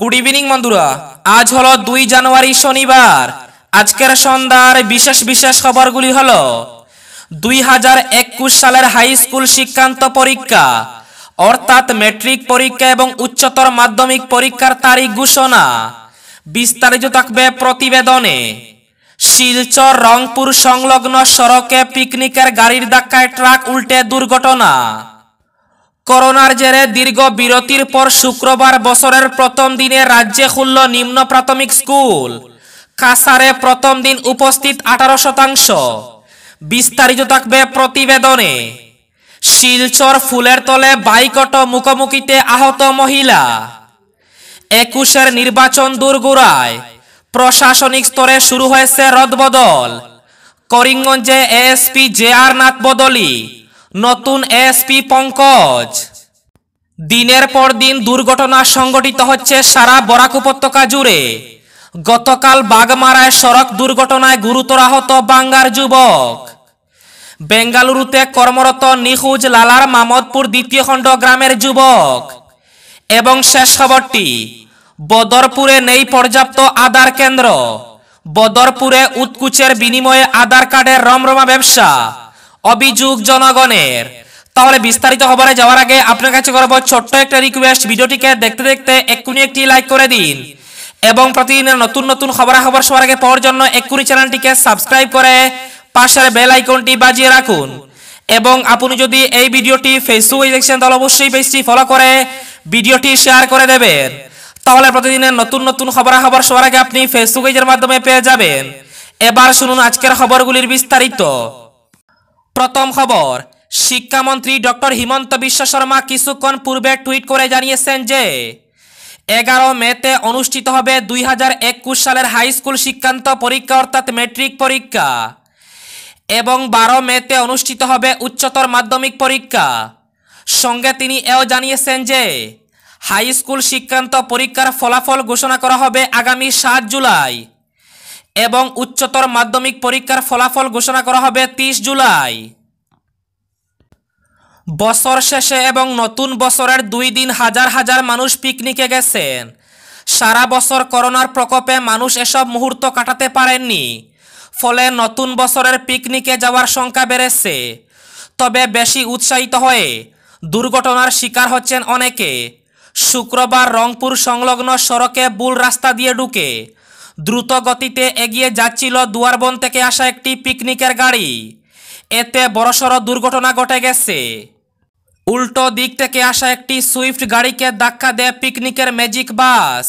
good evening বন্ধুরা আজ হলো দুই জানুয়ারি শনিবার আজকের সন্ধ্যার বিশেষ বিশেষ খবরগুলি হল দুই হাজার একুশ সালের হাই স্কুল শিক্ষান্ত পরীক্ষা অর্থাৎ মেট্রিক পরীক্ষা এবং উচ্চতর মাধ্যমিক পরীক্ষার তারিখ ঘোষণা বিস্তারিত থাকবে প্রতিবেদনে শিলচর রংপুর সংলগ্ন সড়কে পিকনিকের গাড়ির ধাক্কায় ট্রাক উল্টে দুর্ঘটনা করোনার জেরে দীর্ঘ বিরতির পর শুক্রবার বছরের প্রথম দিনে রাজ্যে খুলল নিম্ন প্রাথমিক স্কুল কাসারে প্রথম দিন উপস্থিত আঠারো শতাংশ বিস্তারিত থাকবে প্রতিবেদনে শিলচর ফুলের তলে বাইকট মুখোমুখিতে আহত মহিলা একুশের নির্বাচন দুর্গুড়ায় প্রশাসনিক স্তরে শুরু হয়েছে রদবদল করিমগঞ্জে এএসপি জে আর নাথ বদলি নতুন এসপি পঙ্কজ দিনের পর দিন দুর্ঘটনা সংঘটিত হচ্ছে সারা বরাক উপত্যকা জুড়ে গতকাল বাগমারায় সড়ক দুর্ঘটনায় গুরুতর আহত বাঙ্গার যুবক বেঙ্গালুরুতে কর্মরত নিখুঁজ লালার মামদপুর দ্বিতীয় খণ্ড গ্রামের যুবক এবং শেষ খবরটি বদরপুরে নেই পর্যাপ্ত আধার কেন্দ্র বদরপুরে উৎকুচের বিনিময়ে আধার কার্ডের রমরমা ব্যবসা অভিযোগ জনগণের তাহলে বিস্তারিত খবরে যাওয়ার আগে আপনার কাছে করবো ছোট্ট একটা রিকোয়েস্ট ভিডিওটিকে দেখতে দেখতে এক্ষুনি একটি লাইক করে দিন এবং প্রতিদিনের নতুন নতুন খবরাখবর সবার আগে পাওয়ার জন্য এক্ষুনি চ্যানেলটিকে সাবস্ক্রাইব করে পাশের বেল আইকনটি বাজিয়ে রাখুন এবং আপনি যদি এই ভিডিওটি ফেসবুক দেখছেন তাহলে অবশ্যই পেজটি ফলো করে ভিডিওটি শেয়ার করে দেবেন তাহলে প্রতিদিনের নতুন নতুন খবরাখবর সবার আগে আপনি ফেসবুক পেজের মাধ্যমে পেয়ে যাবেন এবার শুনুন আজকের খবরগুলির বিস্তারিত প্রথম খবর শিক্ষামন্ত্রী ডক্টর হিমন্ত বিশ্ব শর্মা কিছুক্ষণ পূর্বে টুইট করে জানিয়েছেন যে এগারো মেতে অনুষ্ঠিত হবে দুই সালের হাই স্কুল শিক্ষান্ত পরীক্ষা অর্থাৎ মেট্রিক পরীক্ষা এবং বারো মেতে অনুষ্ঠিত হবে উচ্চতর মাধ্যমিক পরীক্ষা সঙ্গে তিনি এও জানিয়েছেন যে হাই স্কুল শিক্ষান্ত পরীক্ষার ফলাফল ঘোষণা করা হবে আগামী সাত জুলাই এবং উচ্চতর মাধ্যমিক পরীক্ষার ফলাফল ঘোষণা করা হবে তিরিশ জুলাই বছর শেষে এবং নতুন বছরের দুই দিন হাজার হাজার মানুষ পিকনিকে গেছেন সারা বছর করোনার প্রকোপে মানুষ এসব মুহূর্ত কাটাতে পারেননি ফলে নতুন বছরের পিকনিকে যাওয়ার সংখ্যা বেড়েছে তবে বেশি উৎসাহিত হয়ে দুর্ঘটনার শিকার হচ্ছেন অনেকে শুক্রবার রংপুর সংলগ্ন সড়কে বুল রাস্তা দিয়ে ঢুকে দ্রুত গতিতে এগিয়ে যাচ্ছিল দুয়ারবন থেকে আসা একটি পিকনিকের গাড়ি এতে বড়সড় দুর্ঘটনা ঘটে গেছে উল্টো দিক থেকে আসা একটি সুইফট গাড়িকে ধাক্কা দেয় পিকনিকের ম্যাজিক বাস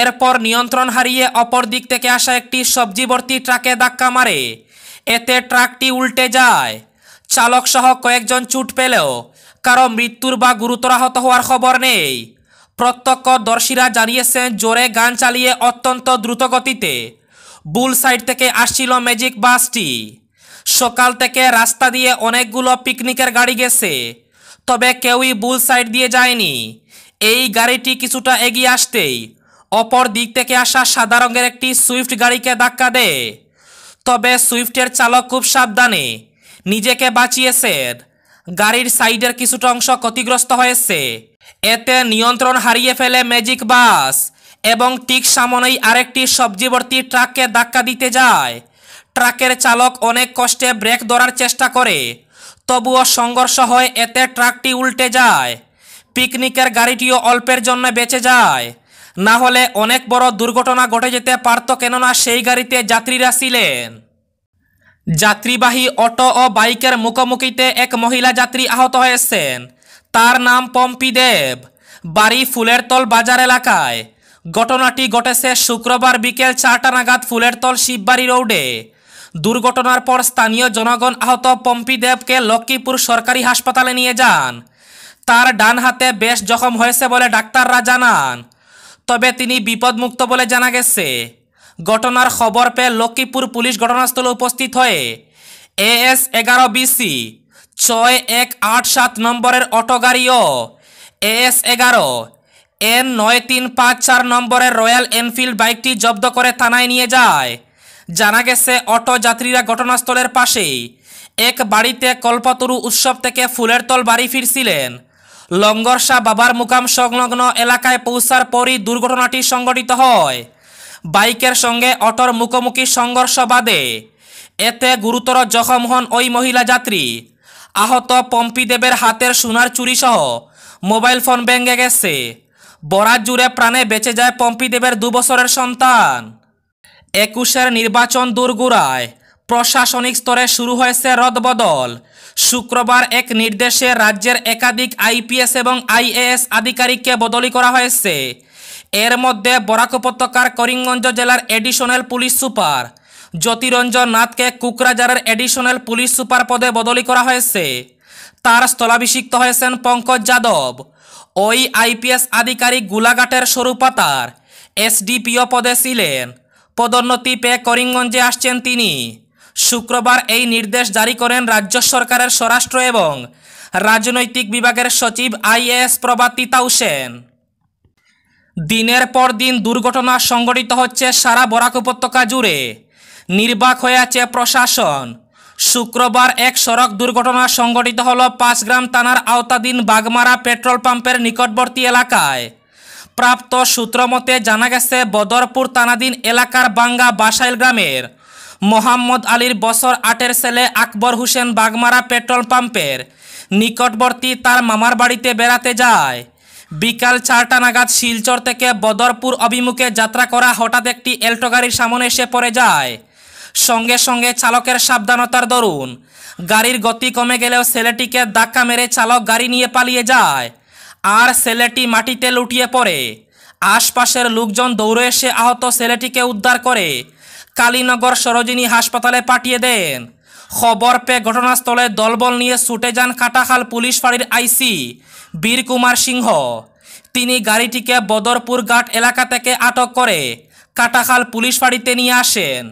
এরপর নিয়ন্ত্রণ হারিয়ে অপর দিক থেকে আসা একটি সবজিবর্তী ট্রাকে ধাক্কা মারে এতে ট্রাকটি উল্টে যায় চালকসহ কয়েকজন চুট পেলেও কারো মৃত্যুর বা গুরুতর আহত হওয়ার খবর নেই প্রত্যক্ষদর্শীরা জানিয়েছেন জোরে গান চালিয়ে অত্যন্ত দ্রুতগতিতে বুল সাইড থেকে আসছিল ম্যাজিক বাসটি সকাল থেকে রাস্তা দিয়ে অনেকগুলো পিকনিকের গাড়ি গেছে তবে কেউই বুল সাইড দিয়ে যায়নি এই গাড়িটি কিছুটা এগিয়ে আসতেই অপর দিক থেকে আসা সাদা রঙের একটি সুইফট গাড়িকে ধাক্কা দেয় তবে সুইফটের চালক খুব সাবধানে নিজেকে বাঁচিয়েছেন গাড়ির সাইডের কিছুটা অংশ ক্ষতিগ্রস্ত হয়েছে এতে নিয়ন্ত্রণ হারিয়ে ফেলে ম্যাজিক বাস এবং ঠিক সামনেই আরেকটি সবজিবর্তী ট্রাককে ধাক্কা দিতে যায় ট্রাকের চালক অনেক কষ্টে ব্রেক ধরার চেষ্টা করে তবুও সংঘর্ষ হয় এতে ট্রাকটি উল্টে যায় পিকনিকের গাড়িটিও অল্পের জন্য বেঁচে যায় না হলে অনেক বড় দুর্ঘটনা ঘটে যেতে পারত কেননা সেই গাড়িতে যাত্রীরা ছিলেন যাত্রীবাহী অটো ও বাইকের মুখোমুখিতে এক মহিলা যাত্রী আহত হয়েছেন তার নাম পম্পি দেব বাড়ি তল বাজার এলাকায় ঘটনাটি ঘটেছে শুক্রবার বিকেল চারটা নাগাদ ফুলের তল শিববাড়ি রোডে দুর্ঘটনার পর স্থানীয় জনগণ আহত পম্পি দেবকে লক্ষ্মীপুর সরকারি হাসপাতালে নিয়ে যান তার ডান হাতে বেশ জখম হয়েছে বলে ডাক্তাররা জানান তবে তিনি বিপদমুক্ত বলে জানা গেছে ঘটনার খবর পেয়ে লক্ষ্মীপুর পুলিশ ঘটনাস্থলে উপস্থিত হয়ে এএস এগারো বিসি ছয় এক আট সাত নম্বরের অটো গাড়িও এস এগারো এন নয় তিন পাঁচ চার নম্বরের রয়্যাল এনফিল্ড বাইকটি জব্দ করে থানায় নিয়ে যায় জানা গেছে অটো যাত্রীরা ঘটনাস্থলের পাশেই এক বাড়িতে কল্পতরু উৎসব থেকে ফুলের তল বাড়ি ফিরছিলেন লঙ্গরসা বাবার মুকাম সংলগ্ন এলাকায় পৌঁছার পরই দুর্ঘটনাটি সংঘটিত হয় বাইকের সঙ্গে অটোর মুখোমুখি সংঘর্ষ বাদে এতে গুরুতর জখম হন ওই মহিলা যাত্রী আহত পম্পিদেবের হাতের সোনার চুরিসহ মোবাইল ফোন ভেঙে গেছে বরাত জুড়ে প্রাণে বেঁচে যায় পম্পিদেবের দুবছরের সন্তান একুশের নির্বাচন দুর্গুড়ায় প্রশাসনিক স্তরে শুরু হয়েছে রদবদল শুক্রবার এক নির্দেশে রাজ্যের একাধিক আইপিএস এবং আইএএস আধিকারিককে বদলি করা হয়েছে এর মধ্যে বরাক উপত্যকার করিমগঞ্জ জেলার এডিশনাল পুলিশ সুপার জ্যোতিরঞ্জন নাথকে কুকরাজারের এডিশনাল পুলিশ সুপার পদে বদলি করা হয়েছে তার স্থলাভিষিক্ত হয়েছেন পঙ্কজ যাদব ওই আইপিএস আধিকারিক গোলাঘাটের স্বরূপাতার এসডিপিও পদে ছিলেন পদোন্নতি পেয়ে করিমগঞ্জে আসছেন তিনি শুক্রবার এই নির্দেশ জারি করেন রাজ্য সরকারের স্বরাষ্ট্র এবং রাজনৈতিক বিভাগের সচিব আইএএস প্রভাত তিতাউ সেন দিনের পর দিন দুর্ঘটনা সংঘটিত হচ্ছে সারা বরাক উপত্যকা জুড়ে নির্বাক হয়ে আছে প্রশাসন শুক্রবার এক সড়ক দুর্ঘটনা সংঘটিত হল পাঁচগ্রাম থানার আওতাধীন বাগমারা পেট্রোল পাম্পের নিকটবর্তী এলাকায় প্রাপ্ত সূত্রমতে জানা গেছে বদরপুর তানাদিন এলাকার বাঙ্গা বাসাইল গ্রামের মোহাম্মদ আলীর বছর আটের ছেলে আকবর হোসেন বাগমারা পেট্রোল পাম্পের নিকটবর্তী তার মামার বাড়িতে বেড়াতে যায় বিকাল চারটা নাগাদ শিলচর থেকে বদরপুর অভিমুখে যাত্রা করা হঠাৎ একটি এলটো গাড়ির সামনে এসে পড়ে যায় সঙ্গে সঙ্গে চালকের সাবধানতার দরুন গাড়ির গতি কমে গেলেও ছেলেটিকে ধাক্কা মেরে চালক গাড়ি নিয়ে পালিয়ে যায় আর ছেলেটি মাটিতে লুটিয়ে পড়ে আশপাশের লোকজন দৌড়ে এসে আহত ছেলেটিকে উদ্ধার করে কালীনগর সরোজিনী হাসপাতালে পাঠিয়ে দেন খবর পেয়ে ঘটনাস্থলে দলবল নিয়ে ছুটে যান কাটাখাল পুলিশ ফাঁড়ির আইসি বীর কুমার সিংহ তিনি গাড়িটিকে বদরপুর ঘাট এলাকা থেকে আটক করে কাটাখাল পুলিশ ফাঁড়িতে নিয়ে আসেন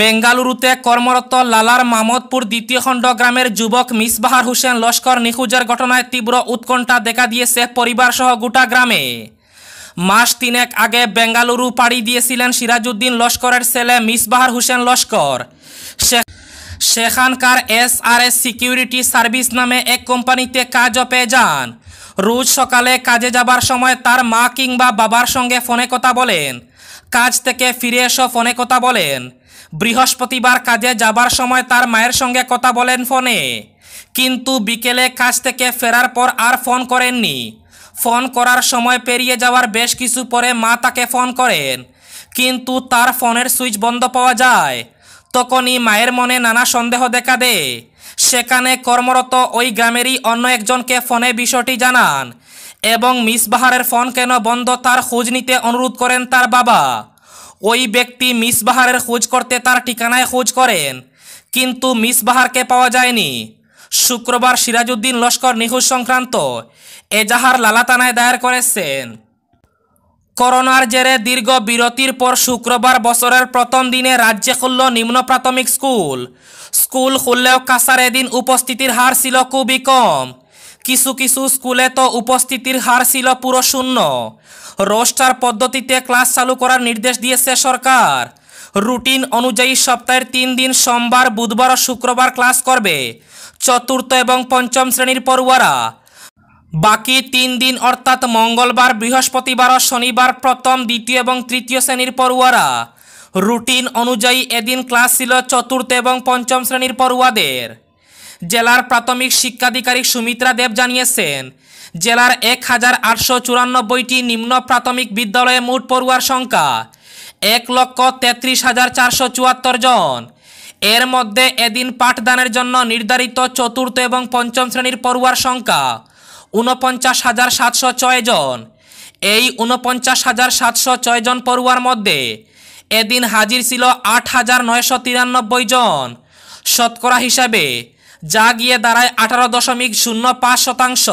বেঙ্গালুরুতে কর্মরত লালার মামদপুর দ্বিতীয় খণ্ড গ্রামের যুবক মিসবাহার হোসেন লস্কর নিখুজের ঘটনায় তীব্র উৎকণ্ঠা দেখা দিয়েছে পরিবার সহ গোটা গ্রামে মাস তিনেক আগে বেঙ্গালুরু পাড়ি দিয়েছিলেন সিরাজউদ্দিন লস্করের ছেলে মিসবাহার হোসেন লস্কর সেখানকার S R S security service নামে এক কোম্পানিতে কাজও পেয়ে যান রোজ সকালে কাজে যাবার সময় তার মা কিংবা বাবার সঙ্গে ফোনে কথা বলেন কাজ থেকে ফিরে এসে ফোনে কথা বলেন বৃহস্পতিবার কাজে যাবার সময় তার মায়ের সঙ্গে কথা বলেন ফোনে কিন্তু বিকেলে কাজ থেকে ফেরার পর আর ফোন করেননি ফোন করার সময় পেরিয়ে যাওয়ার বেশ কিছু পরে মা তাকে ফোন করেন কিন্তু তার ফোনের সুইচ বন্ধ পাওয়া যায় তখনই মায়ের মনে নানা সন্দেহ দেখা দেয় সেখানে কর্মরত ওই গ্রামেরই অন্য একজনকে ফোনে বিষয়টি জানান এবং মিস বাহারের ফোন কেন বন্ধ তার খোঁজ নিতে অনুরোধ করেন তার বাবা ওই ব্যক্তি মিসবাহারের খোঁজ করতে তার ঠিকানায় খোঁজ করেন কিন্তু মিসবাহারকে পাওয়া যায়নি শুক্রবার সিরাজউদ্দিন লস্কর নিখোঁজ সংক্রান্ত এজাহার লালাতানায় দায়ের করেছেন করোনার জেরে দীর্ঘ বিরতির পর শুক্রবার বছরের প্রথম দিনে রাজ্যে খুলল নিম্ন প্রাথমিক স্কুল স্কুল খুললেও কাসার এদিন উপস্থিতির হার ছিল খুবই কম কিছু কিছু স্কুলে তো উপস্থিতির হার ছিল পুরো শূন্য রোস্টার পদ্ধতিতে ক্লাস চালু করার নির্দেশ দিয়েছে সরকার রুটিন অনুযায়ী সপ্তাহের তিন দিন সোমবার বুধবার ও শুক্রবার ক্লাস করবে চতুর্থ এবং পঞ্চম শ্রেণীর পড়ুয়ারা বাকি তিন দিন অর্থাৎ মঙ্গলবার বৃহস্পতিবার ও শনিবার প্রথম দ্বিতীয় এবং তৃতীয় শ্রেণীর পড়ুয়ারা রুটিন অনুযায়ী এদিন ক্লাস ছিল চতুর্থ এবং পঞ্চম শ্রেণীর পড়ুয়াদের জেলার প্রাথমিক শিক্ষাধিকারী সুমিত্রা দেব জানিয়েছেন জেলার এক হাজার আটশো চুরানব্বইটি নিম্ন প্রাথমিক বিদ্যালয়ে মোট পড়ুয়ার সংখ্যা এক লক্ষ তেত্রিশ হাজার চারশো চুয়াত্তর জন এর মধ্যে এদিন পাঠদানের জন্য নির্ধারিত চতুর্থ এবং পঞ্চম শ্রেণীর পড়ুয়ার সংখ্যা ঊনপঞ্চাশ হাজার সাতশো ছয় জন এই ঊনপঞ্চাশ হাজার সাতশো ছয় জন পড়ুয়ার মধ্যে এদিন হাজির ছিল আট হাজার নয়শো তিরানব্বই জন শতকরা হিসাবে যা গিয়ে দাঁড়ায় আঠারো দশমিক শূন্য পাঁচ শতাংশ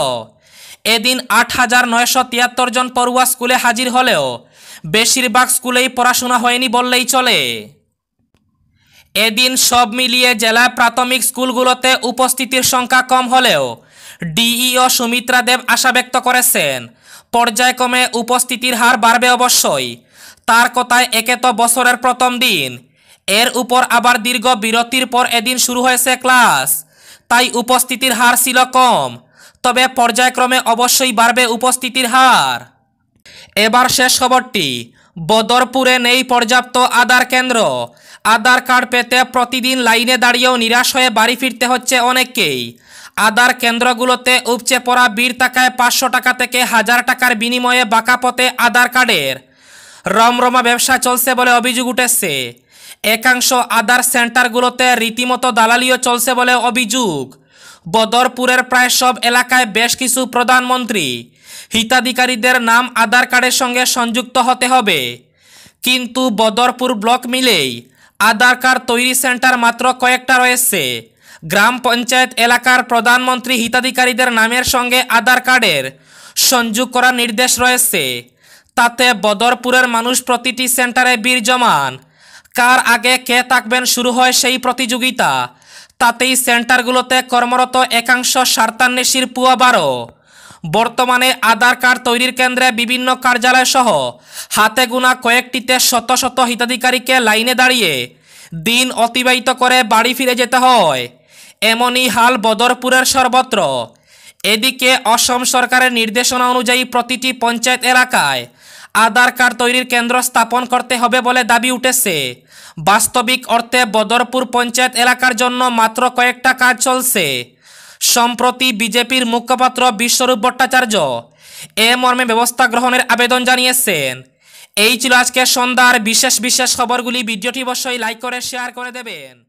এদিন আট হাজার নয়শো তিয়াত্তর জন পড়ুয়া স্কুলে হাজির হলেও বেশিরভাগ স্কুলেই পড়াশোনা হয়নি বললেই চলে এদিন সব মিলিয়ে জেলায় প্রাথমিক স্কুলগুলোতে উপস্থিতির সংখ্যা কম হলেও ডিইও সুমিত্রা দেব আশা ব্যক্ত করেছেন পর্যায়ক্রমে উপস্থিতির হার বাড়বে অবশ্যই তার কথায় একে তো বছরের প্রথম দিন এর উপর আবার দীর্ঘ বিরতির পর এদিন শুরু হয়েছে ক্লাস তাই উপস্থিতির হার ছিল কম তবে পর্যায়ক্রমে অবশ্যই বাড়বে উপস্থিতির হার এবার শেষ খবরটি বদরপুরে নেই পর্যাপ্ত আধার কেন্দ্র আধার কার্ড পেতে প্রতিদিন লাইনে দাঁড়িয়েও নিরাশ হয়ে বাড়ি ফিরতে হচ্ছে অনেককেই আধার কেন্দ্রগুলোতে উপচে পড়া বীর টাকায় পাঁচশো টাকা থেকে হাজার টাকার বিনিময়ে বাঁকা পথে আধার কার্ডের রমরমা ব্যবসা চলছে বলে অভিযোগ উঠেছে একাংশ আদার সেন্টারগুলোতে রীতিমতো দালালিও চলছে বলে অভিযোগ বদরপুরের প্রায় সব এলাকায় বেশ কিছু প্রধানমন্ত্রী হিতাধিকারীদের নাম আধার কার্ডের সঙ্গে সংযুক্ত হতে হবে কিন্তু বদরপুর ব্লক মিলেই আধার কার্ড তৈরি সেন্টার মাত্র কয়েকটা রয়েছে গ্রাম পঞ্চায়েত এলাকার প্রধানমন্ত্রী হিতাধিকারীদের নামের সঙ্গে আধার কার্ডের সংযোগ করার নির্দেশ রয়েছে তাতে বদরপুরের মানুষ প্রতিটি সেন্টারে বীর জমান কার আগে কে থাকবেন শুরু হয় সেই প্রতিযোগিতা তাতেই সেন্টারগুলোতে কর্মরত একাংশ সার্তান্বেষীর পুয়া বারো বর্তমানে আধার কার্ড তৈরির কেন্দ্রে বিভিন্ন কার্যালয়সহ হাতে গুনা কয়েকটিতে শত শত হিতাধিকারীকে লাইনে দাঁড়িয়ে দিন অতিবাহিত করে বাড়ি ফিরে যেতে হয় এমনই হাল বদরপুরের সর্বত্র এদিকে অসম সরকারের নির্দেশনা অনুযায়ী প্রতিটি পঞ্চায়েত এলাকায় আধার কার্ড তৈরির কেন্দ্র স্থাপন করতে হবে বলে দাবি উঠেছে বাস্তবিক অর্থে বদরপুর পঞ্চায়েত এলাকার জন্য মাত্র কয়েকটা কাজ চলছে সম্প্রতি বিজেপির মুখপাত্র বিশ্বরূপ ভট্টাচার্য এ মর্মে ব্যবস্থা গ্রহণের আবেদন জানিয়েছেন এই ছিল আজকে সন্ধ্যার বিশেষ বিশেষ খবরগুলি ভিডিওটি অবশ্যই লাইক করে শেয়ার করে দেবেন